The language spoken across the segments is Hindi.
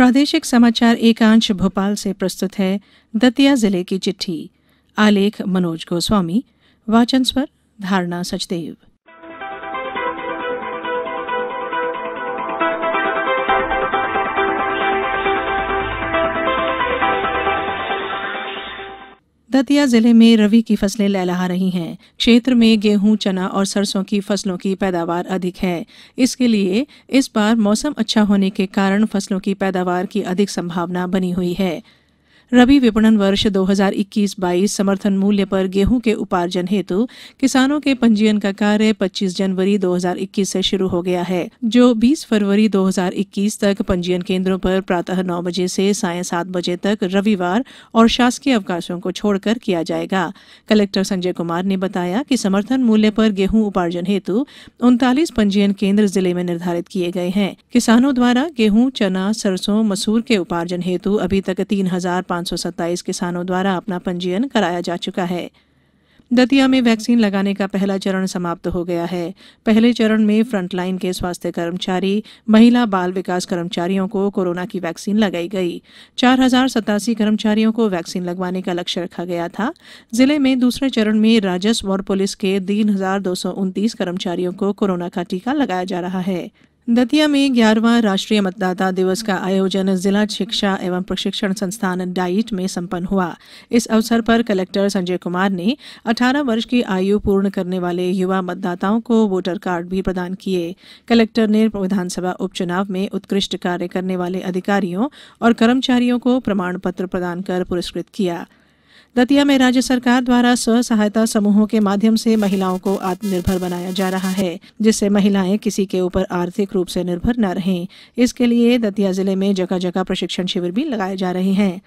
प्रादेशिक समाचार एकांश भोपाल से प्रस्तुत है दतिया जिले की चिट्ठी आलेख मनोज गोस्वामी वाचन स्वर धारणा सचदेव दतिया जिले में रवि की फसलें लहलहा रही हैं क्षेत्र में गेहूं चना और सरसों की फसलों की पैदावार अधिक है इसके लिए इस बार मौसम अच्छा होने के कारण फसलों की पैदावार की अधिक संभावना बनी हुई है रबी विपणन वर्ष 2021-22 समर्थन मूल्य पर गेहूं के उपार्जन हेतु किसानों के पंजीयन का कार्य 25 जनवरी 2021 से शुरू हो गया है जो 20 फरवरी 2021 तक पंजीयन केंद्रों पर प्रातः नौ बजे से साय सात बजे तक रविवार और शासकीय अवकाशों को छोड़कर किया जाएगा कलेक्टर संजय कुमार ने बताया कि समर्थन मूल्य पर गेहूं उपार्जन हेतु उनतालीस पंजीयन केंद्र जिले में निर्धारित किए गए हैं किसानों द्वारा गेहूं चना सरसों मसूर के उपार्जन हेतु अभी तक तीन हजार 527 किसानों द्वारा अपना पंजीयन कराया जा चुका है दतिया में वैक्सीन लगाने का पहला चरण समाप्त हो गया है पहले चरण में फ्रंटलाइन के स्वास्थ्य कर्मचारी महिला बाल विकास कर्मचारियों को कोरोना की वैक्सीन लगाई गई चार हजार सतासी कर्मचारियों को वैक्सीन लगवाने का लक्ष्य रखा गया था जिले में दूसरे चरण में राजस्व और पुलिस के तीन हजार दो सौ कर्मचारियों को कोरोना का टीका लगाया जा रहा है मतदाता दिवस दतिया में ग्यारहवां राष्ट्रीय मतदाता दिवस का आयोजन जिला शिक्षा एवं प्रशिक्षण संस्थान डाइट में संपन्न हुआ इस अवसर पर कलेक्टर संजय कुमार ने 18 वर्ष की आयु पूर्ण करने वाले युवा मतदाताओं को वोटर कार्ड भी प्रदान किए कलेक्टर ने विधानसभा उपचुनाव में उत्कृष्ट कार्य करने वाले अधिकारियों और कर्मचारियों को प्रमाण पत्र प्रदान कर पुरस्कृत किया दतिया में राज्य सरकार द्वारा स्व सहायता समूहों के माध्यम से महिलाओं को आत्मनिर्भर बनाया जा रहा है जिससे महिलाएं किसी के ऊपर आर्थिक रूप से निर्भर न रहें इसके लिए दतिया जिले में जगह जगह प्रशिक्षण शिविर भी लगाए जा रहे हैं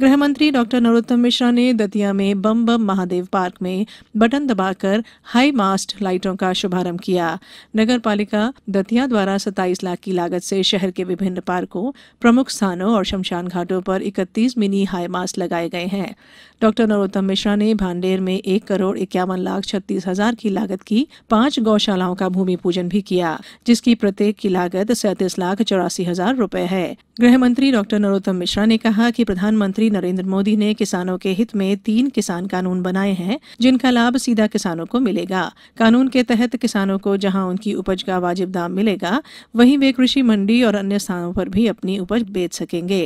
गृह मंत्री डॉ नरोत्तम मिश्रा ने दतिया में बम बम महादेव पार्क में बटन दबाकर हाई मास्ट लाइटों का शुभारंभ किया नगर पालिका दतिया द्वारा 27 लाख की लागत से शहर के विभिन्न पार्कों प्रमुख स्थानों और शमशान घाटों पर 31 मिनी हाई मास्ट लगाए गए हैं डॉ नरोत्तम मिश्रा ने भांडेर में एक करोड़ इक्यावन लाख छत्तीस हजार की लागत की पांच गौशालाओं का भूमि पूजन भी किया जिसकी प्रत्येक की लागत सैतीस लाख चौरासी हजार रूपए है गृह मंत्री डॉक्टर नरोत्तम मिश्रा ने कहा कि प्रधानमंत्री प्रधानमंत्री नरेन्द्र मोदी ने किसानों के हित में तीन किसान कानून बनाए हैं जिनका लाभ सीधा किसानों को मिलेगा कानून के तहत किसानों को जहां उनकी उपज का वाजिब दाम मिलेगा वहीं वे कृषि मंडी और अन्य स्थानों पर भी अपनी उपज बेच सकेंगे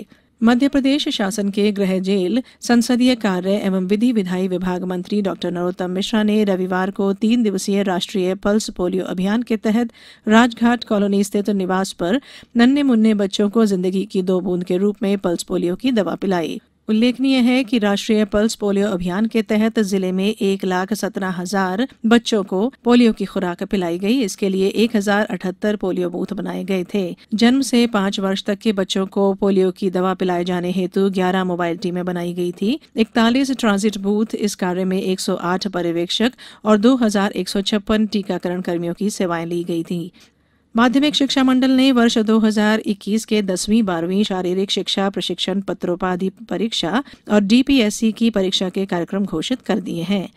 मध्य प्रदेश शासन के गृह जेल संसदीय कार्य एवं विधि विधायी विभाग मंत्री डॉ नरोत्तम मिश्रा ने रविवार को तीन दिवसीय राष्ट्रीय पल्स पोलियो अभियान के तहत राजघाट कॉलोनी स्थित निवास पर नन्हे मुन्ने बच्चों को जिंदगी की दो बूंद के रूप में पल्स पोलियो की दवा पिलाई उल्लेखनीय है कि राष्ट्रीय पल्स पोलियो अभियान के तहत जिले में एक लाख सत्रह हजार बच्चों को पोलियो की खुराक पिलाई गई इसके लिए एक हजार अठहत्तर पोलियो बूथ बनाए गए थे जन्म से पांच वर्ष तक के बच्चों को पोलियो की दवा पिलाए जाने हेतु ग्यारह मोबाइल टीमें बनाई गई थी इकतालीस ट्रांजिट बूथ इस कार्य में एक सौ आठ पर्यवेक्षक और दो हजार एक सौ छप्पन टीकाकरण कर्मियों की सेवाएं ली गई थी माध्यमिक शिक्षा मंडल ने वर्ष 2021 के दसवीं बारहवीं शारीरिक शिक्षा प्रशिक्षण पत्रोपाधि परीक्षा और डीपीएससी की परीक्षा के कार्यक्रम घोषित कर दिए हैं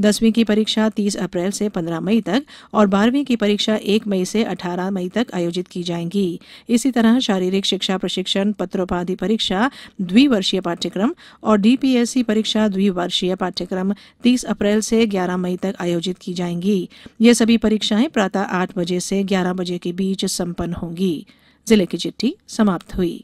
दसवीं की परीक्षा 30 अप्रैल से 15 मई तक और बारहवीं की परीक्षा 1 मई से 18 मई तक आयोजित की जाएंगी इसी तरह शारीरिक शिक्षा प्रशिक्षण पत्रोपाधि परीक्षा द्विवर्षीय पाठ्यक्रम और डीपीएससी परीक्षा द्विवर्षीय पाठ्यक्रम तीस अप्रैल से ग्यारह मई तक आयोजित की जाएंगी ये सभी परीक्षाएं प्रातः आठ बजे से ग्यारह बजे के बीच संपन्न होंगी जिले की चिट्ठी समाप्त हुई